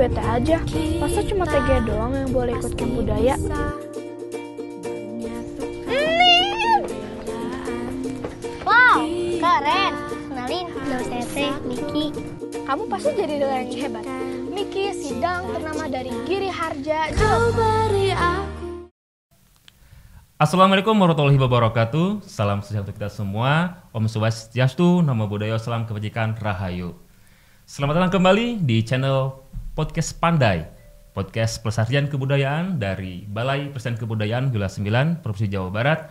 bete aja. Masa cuma TG doang yang boleh ikut camp budaya? Wow, keren. Kenalin, nama Miki. Kamu pasti jadi doa yang hebat. Miki Sidang, ternama dari Giri Harja. Assalamualaikum warahmatullahi wabarakatuh. Salam sejahtera untuk kita semua. Om Swastiastu, Nama Budaya, Salam Kebajikan, Rahayu. Selamat datang kembali di channel Podcast Pandai, podcast pelestarian kebudayaan dari Balai Pelestarian Kebudayaan Wilayah 9 Provinsi Jawa Barat.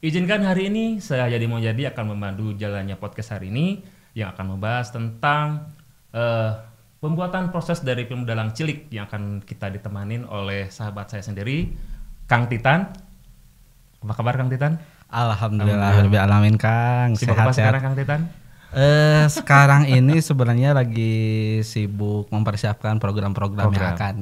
Izinkan hari ini saya jadi mau jadi akan memandu jalannya podcast hari ini yang akan membahas tentang uh, pembuatan proses dari film Dalang Cilik yang akan kita ditemanin oleh sahabat saya sendiri, Kang Titan. Apa kabar Kang Titan? Alhamdulillah, Alhamdulillah. alamin Kang. Sibuk sehat, apa sehat. sekarang Kang Titan? Eh, sekarang ini sebenarnya lagi sibuk mempersiapkan program-program yang akan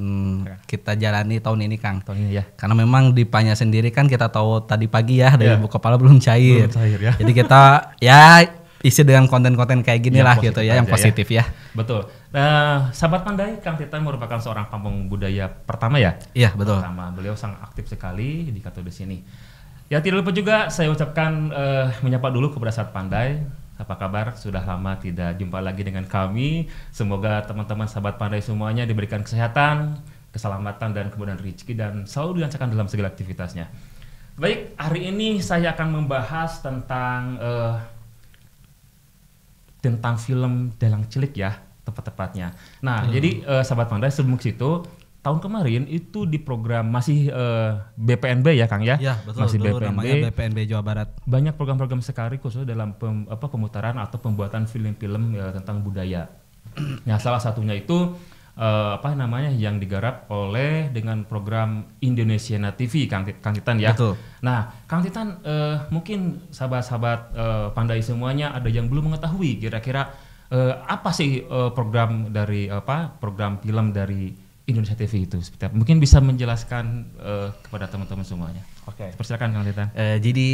kita jalani tahun ini, Kang. Tahun ini ya. Karena memang di Panya sendiri kan kita tahu tadi pagi ya dari yeah. buku kepala belum cair. Belum cair ya. Jadi kita ya isi dengan konten-konten kayak gini iya, lah gitu ya, yang ya. positif ya. ya. Betul. Nah, sahabat pandai, Kang Tita merupakan seorang kampung budaya pertama ya? Iya, betul. Pertama, beliau sangat aktif sekali di di sini Ya tidak lupa juga saya ucapkan uh, menyapa dulu kepada sahabat pandai, apa kabar? Sudah lama tidak jumpa lagi dengan kami. Semoga teman-teman sahabat pandai semuanya diberikan kesehatan, keselamatan dan kemudian rezeki dan selalu dilancarkan dalam segala aktivitasnya. Baik, hari ini saya akan membahas tentang uh, tentang film Dalang Cilik ya, tepat-tepatnya. Nah, hmm. jadi uh, sahabat pandai sebelum ke situ tahun kemarin itu di program masih uh, eh, BPNB ya Kang ya, ya betul, masih dulu BPNB, BPNB Jawa Barat. Banyak program-program sekali khususnya dalam pem, apa, pemutaran atau pembuatan film-film ya, tentang budaya. nah salah satunya itu uh, apa namanya yang digarap oleh dengan program Indonesia TV Kang, Kang Titan ya. Betul. Nah Kang Titan uh, mungkin sahabat-sahabat uh, pandai semuanya ada yang belum mengetahui kira-kira uh, apa sih uh, program dari apa program film dari Indonesia TV itu Mungkin bisa menjelaskan uh, kepada teman-teman semuanya. Oke. Okay. Persilakan Kang Lita. Uh, jadi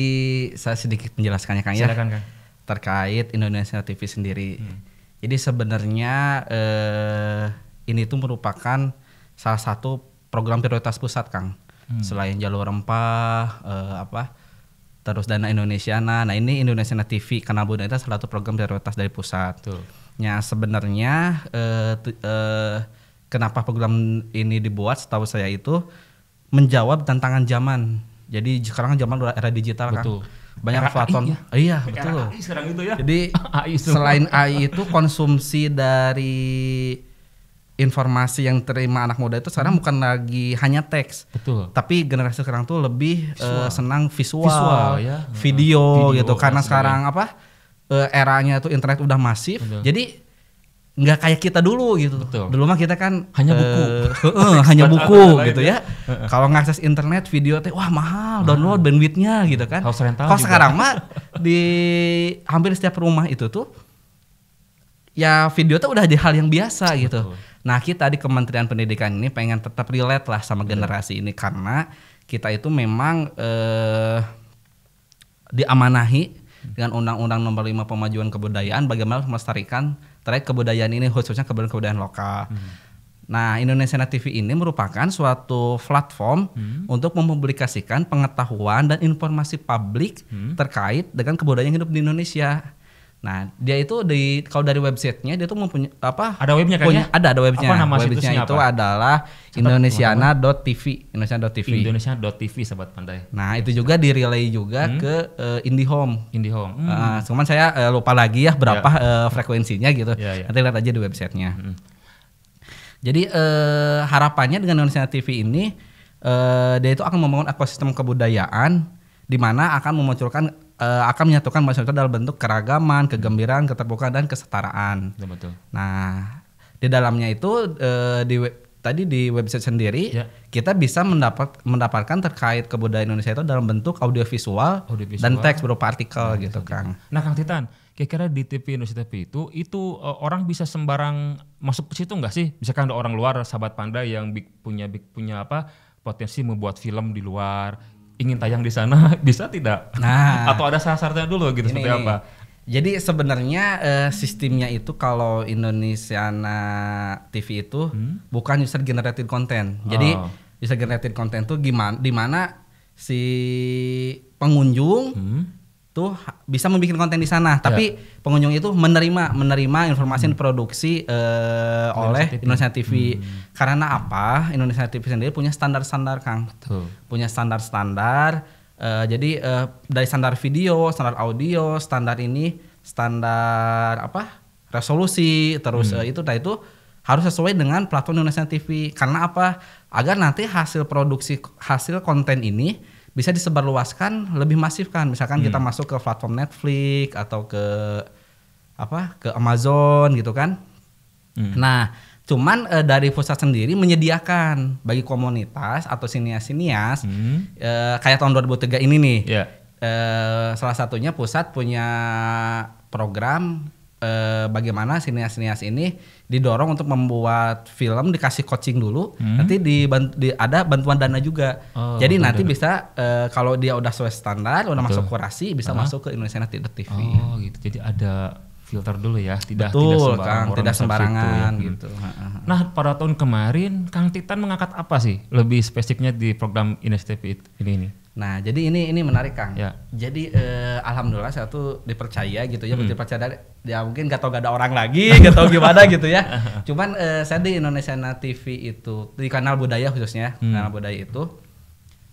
saya sedikit menjelaskannya Kang ya. Silakan Kang. Terkait Indonesia TV sendiri. Hmm. Jadi sebenarnya uh, ini tuh merupakan salah satu program prioritas pusat Kang. Hmm. Selain jalur rempah uh, apa terus dana Indonesia. Nah, nah ini Indonesia TV karena Budaya itu salah satu program prioritas dari pusat. Tuh. Nah, ya sebenarnya uh, kenapa program ini dibuat setahu saya itu menjawab tantangan zaman. Jadi sekarang zaman era digital Betul. kan banyak platform. Ya? Iya, betul. AI sekarang itu ya. Jadi AI selain AI itu konsumsi dari informasi yang terima anak muda itu sekarang hmm. bukan lagi hanya teks. Betul. Tapi generasi sekarang tuh lebih eh, visual. Uh, senang visual, visual ya. video, video gitu karena sekarang apa? Uh, eranya tuh internet udah masif. Betul. Jadi nggak kayak kita dulu gitu. Betul. Dulu mah kita kan hanya eh, buku, uh, hanya buku gitu ya. Kalau ngakses internet video teh wah mahal, download bandwidthnya gitu kan. Kalau sekarang mah di hampir setiap rumah itu tuh ya video tuh udah jadi hal yang biasa gitu. Betul. gitu. Nah kita di Kementerian Pendidikan ini pengen tetap relate lah sama Betul. generasi ini karena kita itu memang uh, diamanahi hmm. dengan Undang-Undang Nomor 5 Pemajuan Kebudayaan bagaimana melestarikan terkait kebudayaan ini khususnya kebudayaan-kebudayaan lokal. Hmm. Nah, Indonesia TV ini merupakan suatu platform hmm. untuk mempublikasikan pengetahuan dan informasi publik hmm. terkait dengan kebudayaan hidup di Indonesia Nah, dia itu di kalau dari websitenya dia tuh mempunyai apa? Ada webnya kayaknya. Punya, ya? ada ada webnya. Apa nama websitenya itu apa? adalah indonesiana.tv, indonesiana.tv. indonesiana.tv sahabat pandai. Nah, itu juga di relay juga hmm. ke uh, eh, IndiHome. IndiHome. Ah, hmm. Uh, cuman saya uh, lupa lagi ya berapa yeah. Ya. uh, frekuensinya gitu. Yeah, yeah. Nanti lihat aja di websitenya. Hmm. Jadi uh, harapannya dengan Indonesia TV ini uh, dia itu akan membangun ekosistem kebudayaan di mana akan memunculkan uh, eh, akan menyatukan masyarakat dalam bentuk keragaman, kegembiraan, keterbukaan dan kesetaraan. Ya, betul. Nah, di dalamnya itu uh, di tadi di website sendiri ya. kita bisa mendapat mendapatkan terkait kebudayaan Indonesia itu dalam bentuk audiovisual, audiovisual. dan teks berupa artikel ya, gitu, iya, Kang. Iya. Nah, Kang Titan, kira-kira di TV Indonesia TV itu itu uh, orang bisa sembarang masuk ke situ nggak sih? Misalkan ada orang luar sahabat panda yang big, punya big, punya apa? potensi membuat film di luar ingin tayang di sana bisa tidak? Nah, atau ada syarat-syaratnya dulu gitu seperti apa? Jadi sebenarnya uh, sistemnya itu kalau Indonesiana TV itu hmm? bukan user generated content. Oh. Jadi user generated content tuh gimana? Dimana si pengunjung hmm? tuh bisa membuat konten di sana tapi yeah. pengunjung itu menerima menerima informasi yang diproduksi hmm. uh, eh, Indonesia oleh TV. Indonesia TV hmm. karena apa Indonesia TV sendiri punya standar-standar Kang Betul. punya standar-standar uh, jadi uh, dari standar video standar audio standar ini standar apa resolusi terus hmm. uh, itu nah itu harus sesuai dengan platform Indonesia TV karena apa agar nanti hasil produksi hasil konten ini bisa disebarluaskan lebih masif kan misalkan hmm. kita masuk ke platform Netflix atau ke apa ke Amazon gitu kan hmm. nah cuman e, dari pusat sendiri menyediakan bagi komunitas atau sinias-sinias hmm. e, kayak tahun 2003 ini nih yeah. Ya. e, salah satunya pusat punya program eh, bagaimana sinias-sinias ini didorong untuk membuat film dikasih coaching dulu hmm. nanti di, di ada bantuan dana juga oh, jadi nanti bisa eh, kalau dia udah sesuai standar udah Betul. masuk kurasi bisa uh masuk ke Indonesia Native TV oh gitu jadi ada filter dulu ya, tidak Betul, tidak ya, sembarangan, Kang, tidak sembarangan gitu. gitu. Nah, pada tahun kemarin Kang Titan mengangkat apa sih lebih spesifiknya di program Inestep ini ini? Nah, jadi ini ini menarik Kang. Ya. Jadi eh, alhamdulillah saya tuh dipercaya gitu ya, hmm. dipercaya dari ya mungkin gak tau gak ada orang lagi, gak tau gimana gitu ya. Cuman eh, saya di Indonesia TV itu di kanal budaya khususnya, hmm. kanal budaya itu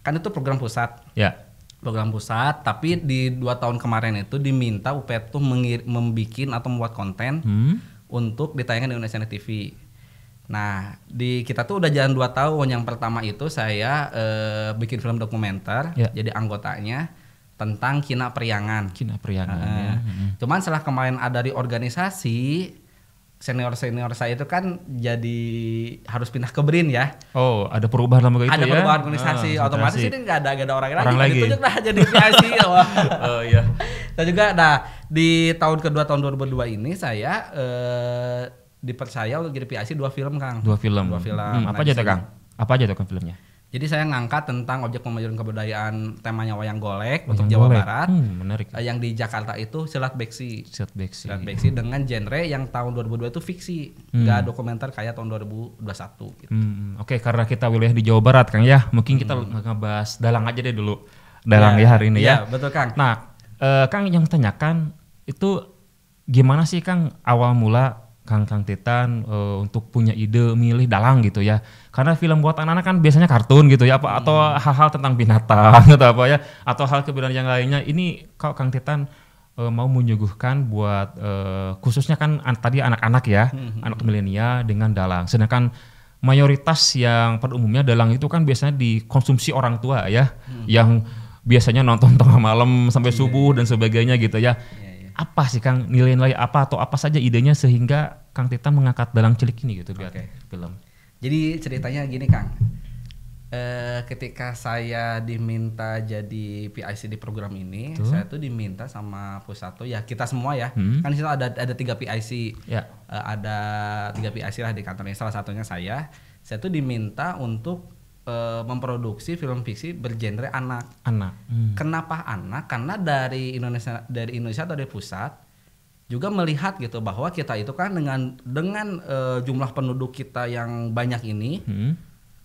kan itu program pusat. Ya program pusat tapi di dua tahun kemarin itu diminta UPT tuh membuat atau membuat konten hmm? untuk ditayangkan di Indonesia TV Nah, di kita tuh udah jalan dua tahun. Yang pertama itu saya eh, bikin film dokumenter, yeah. jadi anggotanya tentang Kina Priangan. Kina Priangan. Uh, ya. Hmm. Cuman setelah kemarin ada di organisasi senior senior saya itu kan jadi harus pindah ke Brin ya. Oh, ada perubahan lama gitu ada ya. Ada perubahan organisasi, ah, otomatis ini enggak ada enggak ada orang, orang lagi. lagi. Ditunjuk lah jadi PIC. Ya oh iya. Dan juga nah di tahun kedua tahun 2002 ini saya eh, dipercaya untuk jadi PIC dua film Kang. Dua film. Dua film. Hmm, apa nah, aja tuh Kang? Apa aja tuh kan filmnya? Jadi saya ngangkat tentang objek pemajuan kebudayaan temanya wayang golek wayang untuk Jawa golek. Barat. Hmm, menarik. Eh, yang di Jakarta itu silat beksi. Silat beksi. Silat beksi dengan genre yang tahun 2002 itu fiksi, hmm. dokumenter kayak tahun 2021 gitu. Hmm, hmm. oke, okay, karena kita wilayah di Jawa Barat Kang ya, mungkin kita hmm. ngebahas dalang aja deh dulu. Dalang ya, ya hari ini iya, ya. ya. betul Kang. Nah, uh, Kang yang tanyakan itu gimana sih Kang awal mula Kang Kang Titan uh, eh, untuk punya ide milih dalang gitu ya. Karena film buat anak-anak kan biasanya kartun gitu ya apa hmm. atau hal-hal tentang binatang atau apa ya atau hal kebenaran yang lainnya. Ini kau Kang Titan uh, eh, mau menyuguhkan buat uh, khususnya kan an tadi anak-anak ya, hmm. hmm anak hmm. milenial dengan dalang. Sedangkan mayoritas yang pada umumnya dalang itu kan biasanya dikonsumsi orang tua ya hmm. yang biasanya nonton tengah malam sampai yeah. subuh iya, dan iya. sebagainya gitu ya. Iya. Apa sih Kang nilai-nilai apa atau apa saja idenya sehingga Kang Tita mengangkat dalang cilik ini gitu biar okay. film. Jadi ceritanya gini Kang. E, ketika saya diminta jadi PIC di program ini, tuh. saya tuh diminta sama pusat tuh ya kita semua ya. Hmm. Kan di situ ada ada tiga PIC. Ya. E, ada tiga PIC lah di kantornya salah satunya saya. Saya tuh diminta untuk Eh, memproduksi film fiksi bergenre anak. Anak. Hmm. Kenapa anak? Karena dari Indonesia dari Indonesia atau dari pusat juga melihat gitu bahwa kita itu kan dengan dengan uh, jumlah penduduk kita yang banyak ini hmm.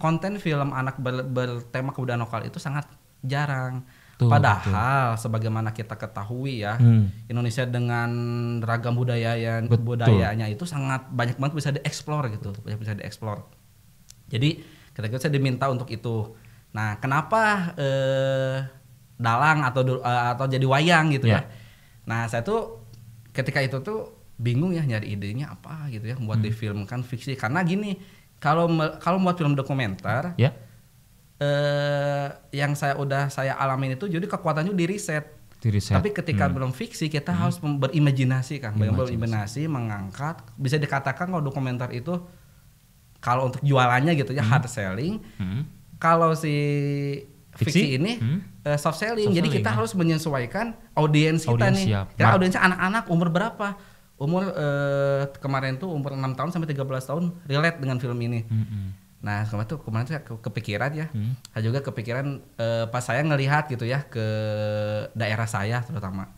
konten film anak ber, bertema kebudayaan lokal itu sangat jarang. Tuh, Padahal betul. sebagaimana kita ketahui ya, hmm. Indonesia dengan ragam budaya yang budayanya itu sangat banyak banget bisa dieksplor gitu, banyak bisa dieksplor. Jadi kita itu saya diminta untuk itu nah kenapa eh, dalang atau eh, atau jadi wayang gitu yeah. ya nah saya tuh ketika itu tuh bingung ya nyari idenya apa gitu ya buat hmm. difilmkan fiksi karena gini kalau kalau buat film dokumenter yeah. eh, yang saya udah saya alamin itu jadi kekuatannya di riset Diriset. Tapi ketika hmm. belum fiksi kita hmm. harus berimajinasi kan, berimajinasi mengangkat. Bisa dikatakan kalau dokumenter itu kalau untuk jualannya gitu ya hmm. hard selling. Hmm. Kalau si fiksi, ini hmm? Eh, soft, selling. soft selling. Jadi kita ya. harus menyesuaikan audiens kita nih. Siap. Karena ya, audiensnya anak-anak umur berapa? Umur uh, kemarin tuh umur 6 tahun sampai 13 tahun relate dengan film ini. Hmm. Nah, kemarin tuh kemarin tuh kepikiran ya. Hmm. Saya juga kepikiran uh, pas saya ngelihat gitu ya ke daerah saya terutama.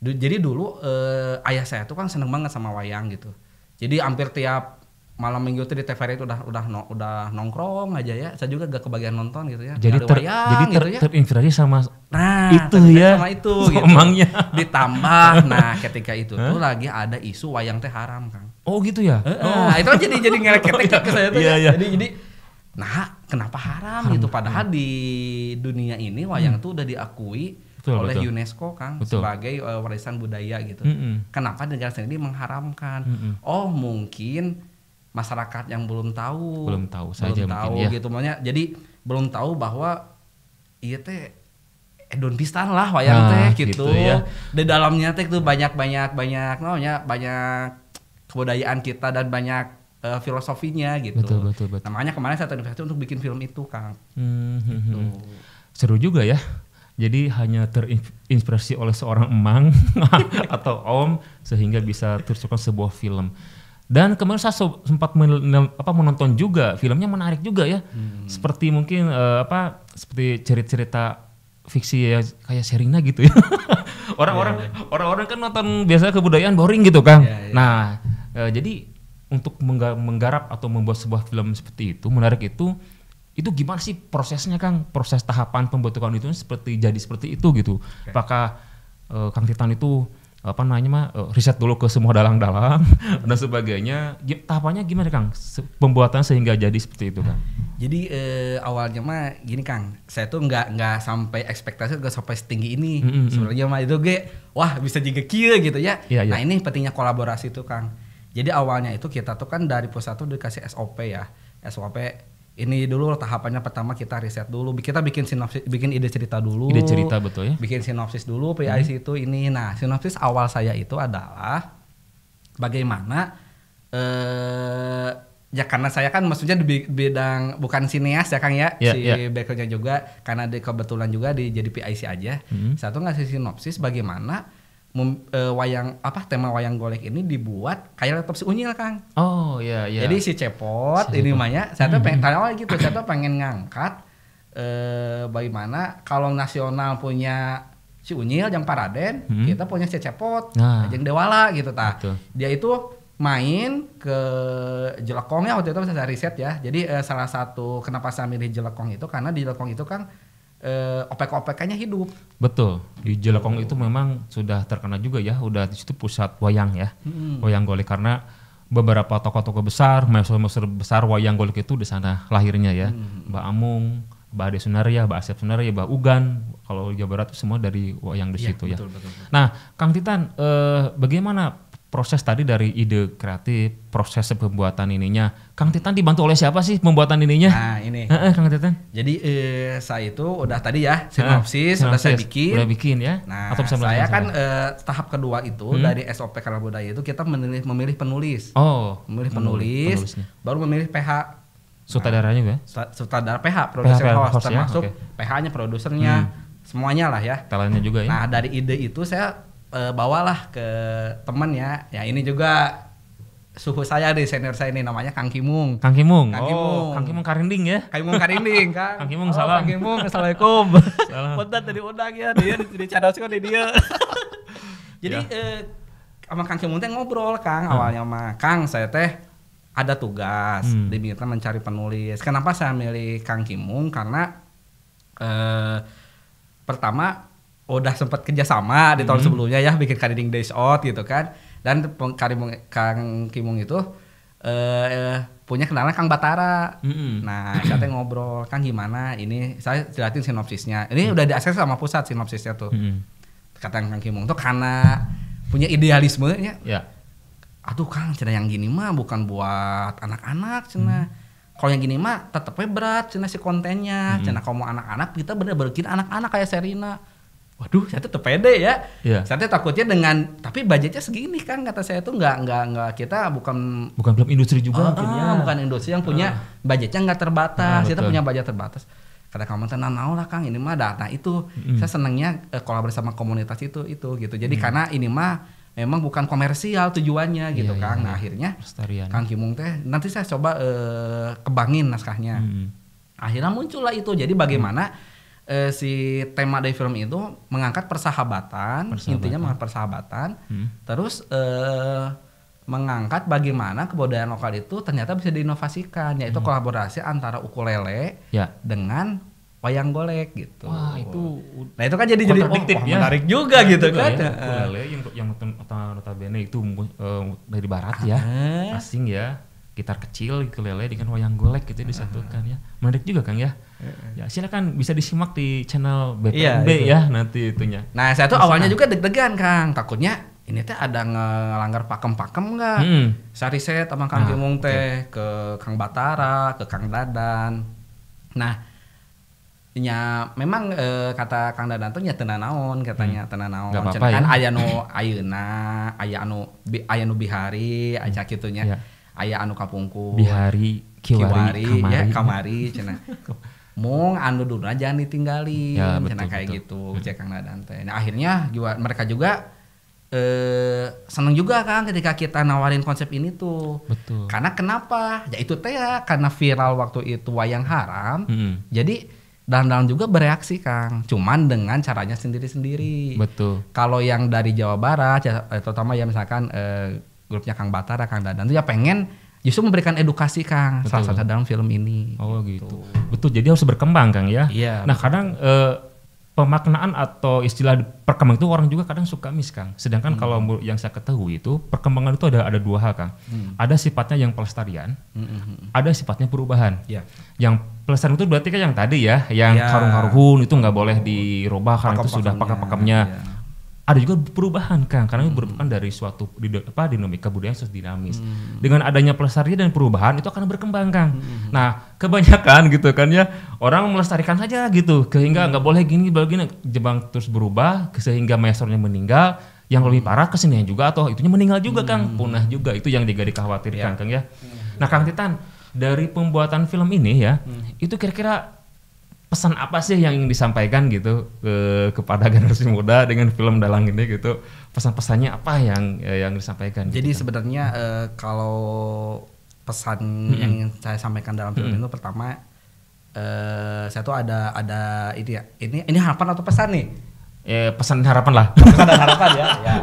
jadi dulu uh, ayah saya tuh kan seneng banget sama wayang gitu. Jadi hampir tiap malam minggu itu di TVRI itu udah udah udah nongkrong aja ya. Saya juga gak kebagian nonton gitu ya. Jadi ter, wayang, jadi gitu ter, gitu ya. terinspirasi sama nah, itu ya. Sama itu gitu. Emangnya. Ditambah nah ketika itu tuh lagi ada isu wayang teh haram, Kang. Oh gitu ya. Eh, oh. Nah, itu kan jadi jadi ngerek oh, ketika ke saya tuh. Iya, ya. iya. Jadi jadi nah kenapa haram, haram gitu padahal di dunia ini wayang hmm. tuh udah diakui betul, oleh betul. UNESCO kan betul. sebagai uh, warisan budaya gitu. Mm -hmm. Kenapa negara sendiri mengharamkan? Mm -hmm. Oh, mungkin masyarakat yang belum tahu belum tahu saja belum tahu ya. gitu makanya jadi belum tahu bahwa iya teh edon pistan lah wayang nah, teh gitu, gitu ya. di dalamnya teh tuh banyak banyak banyak namanya banyak kebudayaan kita dan banyak uh, filosofinya gitu betul betul betul Namanya kemarin saya terinspirasi untuk bikin film itu kang hmm, hmm gitu. Hmm. seru juga ya jadi hanya terinspirasi oleh seorang emang atau om sehingga bisa tercipta sebuah film dan kemarin saya sempat men, apa, menonton juga filmnya menarik juga ya, hmm. seperti mungkin uh, apa seperti cerita-cerita fiksi ya kayak Serina gitu ya. Orang-orang yeah. Iya. orang-orang kan nonton biasa kebudayaan boring gitu kan. Yeah, yeah. Nah uh, jadi untuk menggarap atau membuat sebuah film seperti itu menarik itu itu gimana sih prosesnya Kang? Proses tahapan pembentukan itu seperti jadi seperti itu gitu. Okay. Apakah uh, Kang Titan itu apa namanya mah eh, riset dulu ke semua dalang-dalang dan sebagainya tahapannya gimana kang pembuatan sehingga jadi seperti itu kang jadi eh, awalnya mah gini kang saya tuh nggak nggak sampai ekspektasi nggak sampai setinggi ini mm -hmm. sebenarnya mah itu gue wah bisa juga kia gitu ya yeah, yeah. nah ini pentingnya kolaborasi tuh kang jadi awalnya itu kita tuh kan dari pusat tuh dikasih SOP ya SOP ini dulu tahapannya pertama kita riset dulu kita bikin sinopsis bikin ide cerita dulu ide cerita betul ya bikin sinopsis dulu PIC hmm. itu ini nah sinopsis awal saya itu adalah bagaimana eh ya karena saya kan maksudnya di bidang bukan sineas ya Kang ya yeah, si yeah. backgroundnya juga karena di kebetulan juga di jadi PIC aja hmm. satu ngasih sinopsis bagaimana mem, uh, wayang apa tema wayang golek ini dibuat kayak laptop si Unyil Kang. Oh iya iya. Jadi si Cepot si ini namanya, saya tuh pengen tanya lagi gitu, saya tuh pengen ngangkat eh bagaimana kalau nasional punya si Unyil yang Paraden, hmm. kita punya si Cepot, nah. yang Dewala gitu ta. Betul. Dia itu main ke Jelekong ya waktu itu saya riset ya. Jadi eh, salah satu kenapa saya milih Jelekong itu karena di Jelekong itu Kang eh, opek-opekannya hidup. Betul. Di Jelekong oh. itu memang sudah terkena juga ya, udah di situ pusat wayang ya. Hmm. Wayang golek karena beberapa tokoh-tokoh besar, maestro-maestro besar wayang golek itu di sana lahirnya ya. Hmm. Mbak Amung, Mbak Ade Sunaria, Mbak Asep Sunaria, Mbak Ugan, kalau Jawa Barat semua dari wayang di ya, situ betul, ya. Betul, betul, betul. Nah, Kang Titan, eh, bagaimana proses tadi dari ide kreatif, proses pembuatan ininya. Kang Titan dibantu oleh siapa sih pembuatan ininya? Nah, ini. Eh, eh, Kang Titan. Jadi eh, saya itu udah tadi ya sinopsis, sudah saya bikin. Udah bikin ya. Nah, Atau bisa saya kan eh, tahap kedua itu hmm? dari SOP karya budaya itu kita memilih, memilih penulis. Oh, memilih penulis, penulisnya. baru memilih PH sutradaranya juga nah, sutradara PH produser PH, host, host ya? termasuk ya? okay. PH-nya produsernya hmm. semuanya lah ya talentnya juga ya nah dari ide itu saya uh, bawalah ke temen ya. Ya ini juga suhu saya di senior saya ini namanya Kang Kimung. Kang Kimung. Kang Kimung. Oh, Kang Kimung Karinding ya. Kang Kimung Karinding, Kang. Kang Kimung oh, salam. Kang Kimung assalamualaikum. salam. Punten tadi undang ya dia di channel sih di dia. Jadi ya. eh, sama Kang Kimung teh ngobrol Kang hmm. awalnya mah. Kang saya teh ada tugas hmm. diminta mencari penulis. Kenapa saya milih Kang Kimung? Karena eh, pertama udah sempat kerjasama di tahun hmm. sebelumnya ya bikin Kadiding Days Out gitu kan dan Karimung, Kang Kimung itu eh punya kenalan Kang Batara. Mm-hmm. Nah, saya ngobrol, Kang gimana ini? Saya jelasin sinopsisnya. Ini mm-hmm. udah diakses sama pusat sinopsisnya tuh. Mm-hmm. Kata Kang Kimung tuh karena punya idealismenya. Yeah. Aduh Kang, cina yang gini mah bukan buat anak-anak cina. Mm-hmm. Kalau yang gini mah tetepnya berat cina si kontennya. hmm Cina kalau mau anak-anak kita bener berkin anak-anak kayak Serina waduh saya tuh pede ya yeah. saya tuh takutnya dengan tapi budgetnya segini kan kata saya tuh nggak nggak nggak kita bukan bukan film industri juga uh, mungkin ah, ya bukan industri yang punya ah. budgetnya nggak terbatas ah, kita kita punya budget terbatas kata kamu tenang nah lah kang ini mah data nah, itu mm. saya senangnya eh, kolaborasi sama komunitas itu itu gitu jadi mm. karena ini mah memang bukan komersial tujuannya iya, gitu yeah, kang yeah. nah akhirnya Restarian. kang Kimung teh nanti saya coba eh, kebangin naskahnya mm. akhirnya muncullah itu jadi bagaimana mm eh, si tema dari film itu mengangkat persahabatan, persahabatan. intinya mengangkat persahabatan, hmm. terus eh, mengangkat bagaimana kebudayaan lokal itu ternyata bisa diinovasikan, yaitu hmm. kolaborasi antara ukulele ya. dengan wayang golek gitu. Wah itu, nah itu kan jadi jadi oh, ya. menarik juga nah, gitu juga kan. Ya, ukulele yang yang notabene itu uh, dari barat ya, eh. asing ya, gitar kecil ukulele gitu, dengan wayang golek gitu disatukan ya, menarik juga kang ya. Ya silakan bisa disimak di channel BPNB iya, ya nanti itunya. Nah saya tuh awalnya juga deg-degan Kang, takutnya ini teh ada ngelanggar pakem-pakem nggak? Hmm. Saya riset sama Kang nah, Kimung teh okay. ke Kang Batara, ke Kang Dadan. Nah, nya memang e, kata Kang Dadan tuh nyatena naon katanya hmm. tenan naon. Gak apa-apa kan ya. Aya nu ayeuna, aya anu bi, aya nu bihari, hmm. aja kitunya. Yeah. Aya anu kapungku. Bihari, kiwari, kiwari kamari. ya kamari cenah. Mong, anu duna, jangan ditinggalin ya, betul, kayak betul. gitu hmm. cek Kang Dadan nah, akhirnya juga mereka juga eh seneng juga kan ketika kita nawarin konsep ini tuh betul karena kenapa ya itu teh ya karena viral waktu itu wayang haram hmm. jadi dan dalam juga bereaksi Kang cuman dengan caranya sendiri-sendiri betul kalau yang dari Jawa Barat ya, eh, terutama ya misalkan eh, grupnya Kang Batara Kang Dadan itu ya pengen justru memberikan edukasi Kang salah satu dalam film ini. Oh gitu. gitu. Betul. Jadi harus berkembang Kang ya. Iya. Nah betul. kadang eh, pemaknaan atau istilah perkembangan itu orang juga kadang suka miss Kang. Sedangkan hmm. kalau yang saya ketahui itu perkembangan itu ada ada dua hal Kang. Hmm. Ada sifatnya yang pelestarian, hmm. hmm, hmm, hmm. ada sifatnya perubahan. Ya. Yang pelestarian itu berarti kan yang tadi ya, yang ya. karung-karung itu nggak boleh dirubah karena itu sudah ya, pakem-pakemnya. Ya ada juga perubahan Kang karena hmm. merupakan dari suatu apa dinamika budaya yang dinamis. Hmm. Dengan adanya pelestarian dan perubahan itu akan berkembang Kang. Hmm. Nah, kebanyakan gitu kan ya orang melestarikan saja gitu sehingga nggak hmm. boleh gini begini jebang terus berubah sehingga maestronya meninggal yang lebih hmm. parah kesenian juga atau itunya meninggal juga hmm. Kang punah juga itu yang juga dikhawatirkan ya. Kang ya. Hmm. Nah, Kang Titan dari pembuatan film ini ya hmm. itu kira-kira pesan apa sih yang ingin disampaikan gitu ke kepada generasi muda dengan film Dalang ini gitu pesan-pesannya apa yang eh, yang disampaikan? Gitu Jadi gitu, sebenarnya uh, kalau pesan hmm. yang saya sampaikan dalam film hmm. itu pertama uh, saya tuh ada ada ini ya ini ini harapan atau pesan nih? Eh pesan harapan lah. Pesan harapan ya. ya.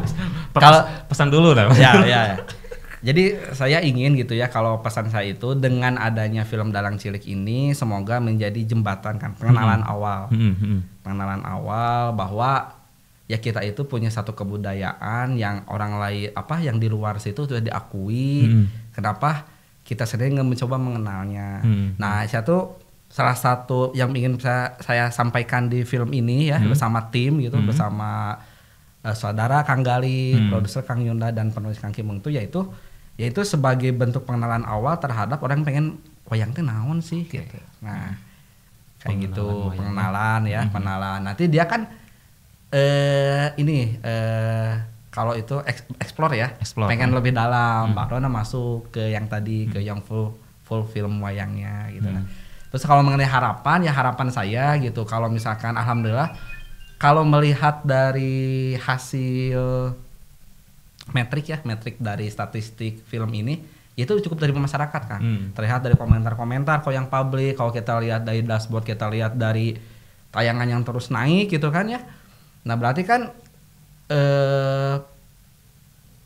Kalau pesan dulu lah. Ya ya. ya. Jadi saya ingin gitu ya kalau pesan saya itu dengan adanya film Dalang Cilik ini semoga menjadi jembatan kan pengenalan -hmm. awal. -hmm. Pengenalan awal bahwa ya kita itu punya satu kebudayaan yang orang lain apa yang di luar situ sudah diakui. -hmm. Kenapa kita sendiri mencoba mengenalnya. -hmm. Nah, saya tuh salah satu yang ingin saya, saya sampaikan di film ini ya -hmm. bersama tim gitu, -hmm. bersama uh, saudara Kang Gali, -hmm. produser Kang Yunda dan penulis Kang Kimung itu yaitu yaitu sebagai bentuk pengenalan awal terhadap orang yang pengen wayang oh, itu naon sih okay. Gitu. gitu. Nah, hmm. kayak gitu pengenalan ya, mm-hmm. pengenalan. Nanti dia kan eh ini eh kalau itu explore ya, explore, pengen ya. lebih dalam, hmm. baru masuk ke yang tadi hmm. ke yang full full film wayangnya gitu. Hmm. Nah. Terus kalau mengenai harapan ya harapan saya gitu. Kalau misalkan alhamdulillah kalau melihat dari hasil metrik ya metrik dari statistik film ini itu cukup dari masyarakat kan hmm. terlihat dari komentar-komentar kalau yang publik kalau kita lihat dari dashboard kita lihat dari tayangan yang terus naik gitu kan ya nah berarti kan eh,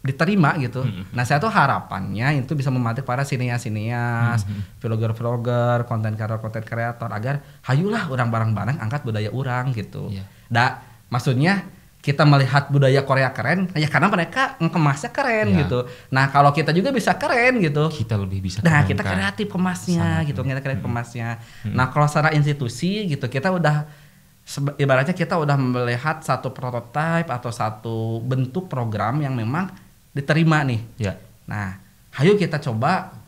diterima gitu hmm. nah saya tuh harapannya itu bisa mematik para sinias-sinias hmm. vlogger-vlogger konten kreator konten kreator agar hayulah orang barang-barang angkat budaya orang gitu yeah. da maksudnya kita melihat budaya Korea keren, ya karena mereka kemasnya keren ya. gitu. Nah kalau kita juga bisa keren gitu. Kita lebih bisa. Nah kan? gitu, kita kreatif kemasnya gitu, kita kreatif kemasnya. Hmm. Nah kalau secara institusi gitu kita udah ibaratnya kita udah melihat satu prototipe atau satu bentuk program yang memang diterima nih. Ya. Nah, ayo kita coba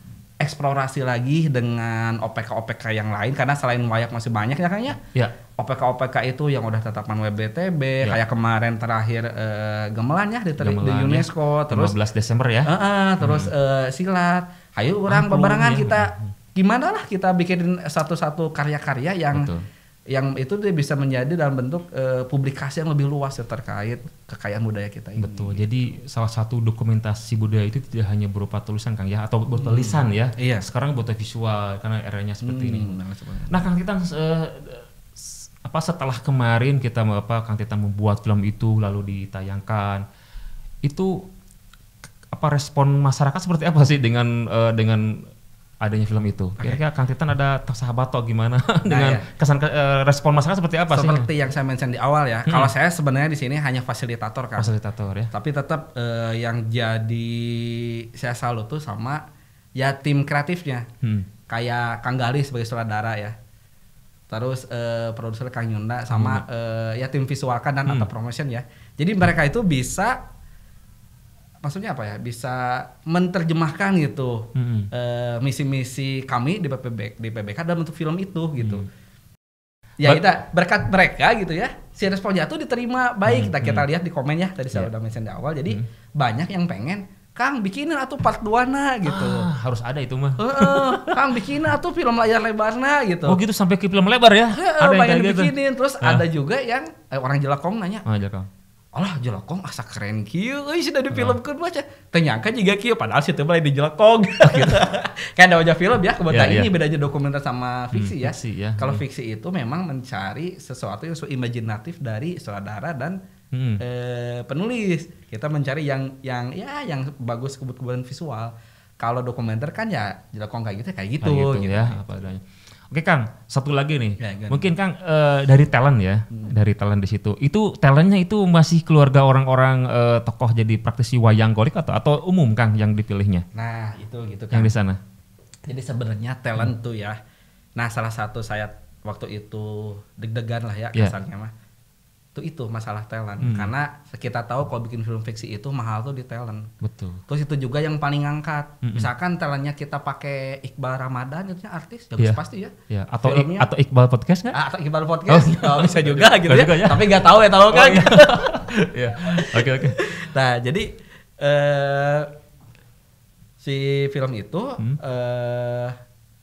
eksplorasi lagi dengan OPK-OPK yang lain karena selain Wayak masih banyak ya kayaknya. Ya. ya. OPK-OPK itu yang udah tetapan WBTB ya. kayak kemarin terakhir uh, gemelan ya di, gemelan, di ya. UNESCO ya. terus 15 Desember ya. Uh -uh, terus hmm. uh, silat. Ayo orang pembarangan ya. kita gimana lah kita bikin satu-satu karya-karya yang Betul yang itu dia bisa menjadi dalam bentuk e, publikasi yang lebih luas ya, terkait kekayaan budaya kita ini. Betul. Jadi salah satu dokumentasi budaya itu tidak hanya berupa tulisan Kang ya atau berupa hmm. lisan ya. Iya. Sekarang berupa visual karena eranya seperti hmm. ini. Nah, Kang kita e, eh, apa setelah kemarin kita apa Kang kita membuat film itu lalu ditayangkan itu apa respon masyarakat seperti apa sih dengan uh, dengan adanya film itu. Ya. Kira-kira okay. Kang Titan ada sahabat atau gimana nah, dengan nah, kesan ke, uh, respon masyarakat seperti apa seperti sih? Seperti yang saya mention di awal ya. Hmm. Kalau saya sebenarnya di sini hanya fasilitator kan. Fasilitator ya. Tapi tetap uh, yang jadi saya salut tuh sama ya tim kreatifnya. Hmm. Kayak Kang Gali sebagai sutradara ya. Terus uh, produser Kang Yunda sama hmm. uh, ya tim visual kan dan hmm. atau promotion ya. Jadi mereka itu bisa maksudnya apa ya bisa menerjemahkan gitu hmm. Eh, misi-misi -hmm. uh, kami di PPBK di PBK dalam bentuk film itu gitu. hmm. Ya kita berkat mereka gitu ya si respon tuh diterima baik hmm. kita kita hmm. lihat di komen ya tadi yeah. saya ya. udah mention di awal jadi hmm. banyak yang pengen Kang bikinin atau part 2 na gitu. Ah, harus ada itu mah. Uh, Kang bikinin atau film layar lebar na gitu. Oh gitu sampai ke film lebar ya. Uh, ada yang gitu? bikinin gitu. terus uh. ada juga yang eh, orang jelakong nanya. Oh, Jelakong. Allah jelokong asa ah, keren kieu euy sudah di film kan baca ternyangka juga kieu padahal sih teu di jelokong oh, gitu. kan ada wajah film ya kebetulan iya, yeah, ini yeah. bedanya dokumenter sama hmm, fiksi hmm, ya fiksi, ya. kalau yeah. fiksi itu memang mencari sesuatu yang so imajinatif dari saudara dan hmm. e, penulis kita mencari yang yang ya yang bagus kebut kebutan visual kalau dokumenter kan ya jelokong kayak gitu ya kayak gitu, kayak gitu, gitu. ya apa adanya Oke Kang, satu lagi nih. Ya, Mungkin Kang uh, dari talent ya, hmm. dari talent di situ. Itu talentnya itu masih keluarga orang-orang uh, tokoh jadi praktisi wayang golek atau atau umum Kang yang dipilihnya? Nah itu gitu Kang. Yang di sana. Jadi sebenarnya talent hmm. tuh ya. Nah salah satu saya waktu itu deg-degan lah ya, ya. kasarnya mah itu itu masalah talent hmm. karena kita tahu kalau bikin film fiksi itu mahal tuh di talent betul terus itu juga yang paling ngangkat hmm. hmm. misalkan talentnya kita pakai Iqbal Ramadan itu artis Ya yeah. pasti ya yeah. atau Filmnya, atau Iqbal podcast nggak ah, atau Iqbal podcast oh. Iya. oh bisa juga gitu ya. Juga, ya tapi nggak tahu ya tahu oh, kan ya oke oke nah jadi uh, si film itu hmm. uh,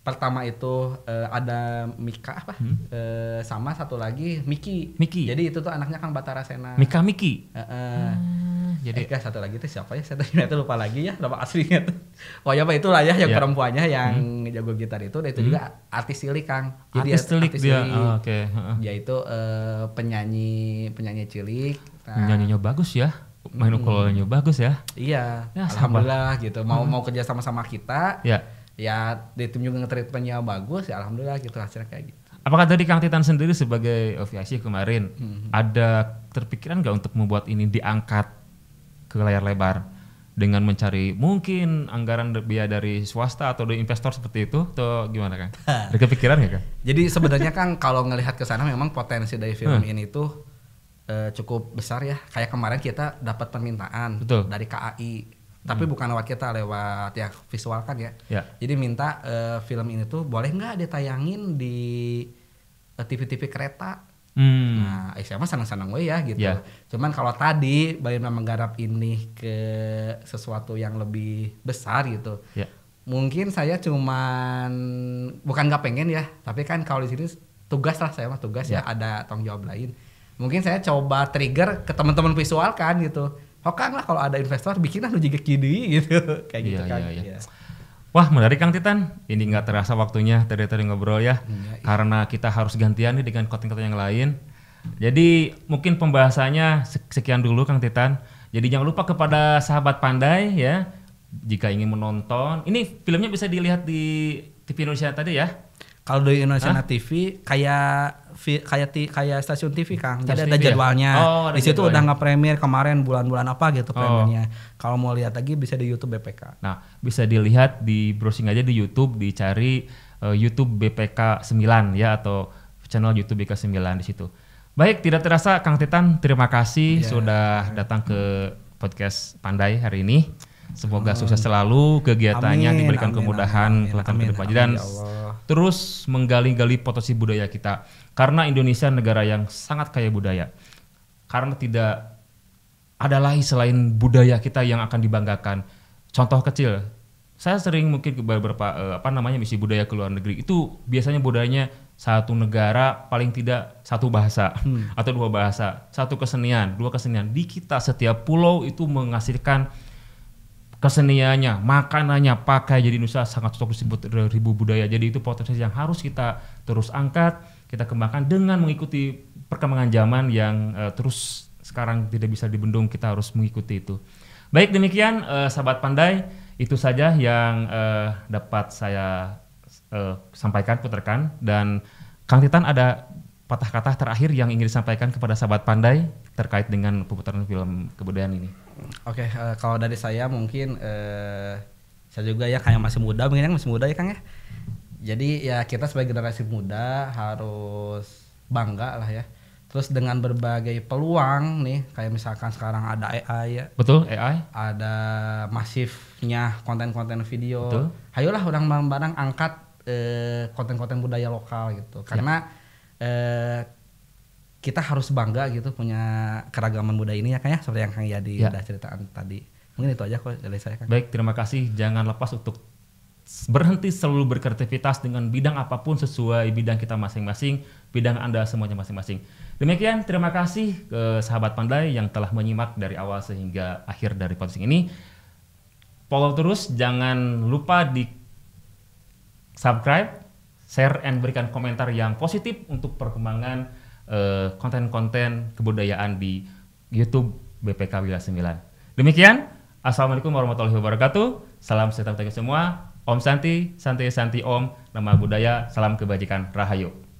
pertama itu uh, ada Mika apa hmm? uh, sama satu lagi Miki Miki jadi itu tuh anaknya Kang Batara Sena Mika Miki uh, uh, hmm, jadi Eka eh, satu lagi itu siapa ya saya ternyata lupa lagi ya nama aslinya tuh oh ya apa itulah ya yang yeah. perempuannya yang hmm. jago gitar itu dan itu hmm. juga artis cilik Kang jadi artis cilik dia oh, oke okay. uh. itu uh, penyanyi penyanyi cilik nah, penyanyinya bagus ya main ukulelenya hmm. bagus ya iya nah, alhamdulillah sama. gitu mau hmm. mau kerja sama sama kita ya yeah ya di tim juga ngetreatmentnya bagus ya alhamdulillah gitu hasilnya kayak gitu. Apakah dari Kang Titan sendiri sebagai OVIC kemarin hmm. ada terpikiran nggak untuk membuat ini diangkat ke layar lebar dengan mencari mungkin anggaran biaya dari swasta atau dari investor seperti itu atau gimana kan? Ada kepikiran nggak kan? Jadi sebenarnya kan kalau ngelihat ke sana memang potensi dari film hmm. ini tuh e, cukup besar ya. Kayak kemarin kita dapat permintaan Betul. dari KAI tapi hmm. bukan lewat kita lewat ya visual kan ya. ya. Jadi minta uh, film ini tuh boleh nggak ditayangin di eh, TV-TV uh, kereta. Hmm. Nah, eh, mah senang-senang gue oh ya gitu. Ya. Cuman kalau tadi bayarnya menggarap ini ke sesuatu yang lebih besar gitu. Ya. Mungkin saya cuman bukan nggak pengen ya, tapi kan kalau di sini tugas lah saya mah tugas ya, ya ada tanggung jawab lain. Mungkin saya coba trigger ke teman-teman visual kan gitu Hokang lah kalau ada investor bikin anu juga kidi gitu kayak gitu iya, kan. Iya, iya, iya. Wah menarik Kang Titan, ini nggak terasa waktunya tadi-tadi ngobrol ya, iya, iya. karena kita harus gantian nih dengan konten-konten yang lain. Jadi mungkin pembahasannya sekian dulu Kang Titan. Jadi jangan lupa kepada sahabat pandai ya, jika ingin menonton, ini filmnya bisa dilihat di TV Indonesia tadi ya? Kalau di Indonesia TV kayak kayak kayak stasiun TV Kang. Jadi TV ada ya? jadwalnya. Ya? Oh, ada di situ jadwalnya. udah nggak premier kemarin bulan-bulan apa gitu oh. Kalau mau lihat lagi bisa di YouTube BPK. Nah, bisa dilihat di browsing aja di YouTube dicari uh, YouTube BPK 9 ya atau channel YouTube BPK 9 di situ. Baik, tidak terasa Kang Titan terima kasih yeah. sudah datang ke podcast Pandai hari ini. Semoga amin. sukses selalu kegiatannya amin, diberikan amin, kemudahan amin, amin, amin, amin, amin, amin, dan ya Allah terus menggali-gali potensi budaya kita. Karena Indonesia negara yang sangat kaya budaya. Karena tidak ada lagi selain budaya kita yang akan dibanggakan. Contoh kecil, saya sering mungkin ke beberapa eh, apa namanya misi budaya ke luar negeri itu biasanya budayanya satu negara paling tidak satu bahasa hmm. atau dua bahasa, satu kesenian, dua kesenian. Di kita setiap pulau itu menghasilkan keseniannya, makanannya, pakai jadi Nusa sangat cocok disebut ribu budaya. Jadi itu potensi yang harus kita terus angkat, kita kembangkan dengan mengikuti perkembangan zaman yang uh, terus sekarang tidak bisa dibendung, kita harus mengikuti itu. Baik demikian uh, sahabat pandai, itu saja yang uh, dapat saya uh, sampaikan putarkan dan Kang Titan ada patah kata terakhir yang ingin disampaikan kepada sahabat pandai terkait dengan pemutaran film kebudayaan ini. Oke, okay, uh, eh, kalau dari saya mungkin uh, saya juga ya kayak masih muda, mungkin yang masih muda ya Kang ya. Jadi ya kita sebagai generasi muda harus bangga lah ya. Terus dengan berbagai peluang nih, kayak misalkan sekarang ada AI ya. Betul, AI. Ada masifnya konten-konten video. Betul. Hayolah orang barang-barang angkat eh, konten-konten uh, budaya lokal gitu. Iya. Karena ya. uh, kita harus bangga gitu punya keragaman muda ini ya kayak seperti yang Kang Yadi ya. udah ceritaan tadi. Mungkin itu aja kok dari saya kan. Baik, terima kasih. Jangan lepas untuk berhenti selalu berkreativitas dengan bidang apapun sesuai bidang kita masing-masing, bidang Anda semuanya masing-masing. Demikian, terima kasih ke sahabat pandai yang telah menyimak dari awal sehingga akhir dari posting ini. Follow terus, jangan lupa di subscribe, share, and berikan komentar yang positif untuk perkembangan konten eh, konten-konten kebudayaan di YouTube BPK Wilayah 9. Demikian, Assalamualaikum warahmatullahi wabarakatuh. Salam sejahtera untuk semua. Om Santi, Santi Santi Om, nama budaya, salam kebajikan, rahayu.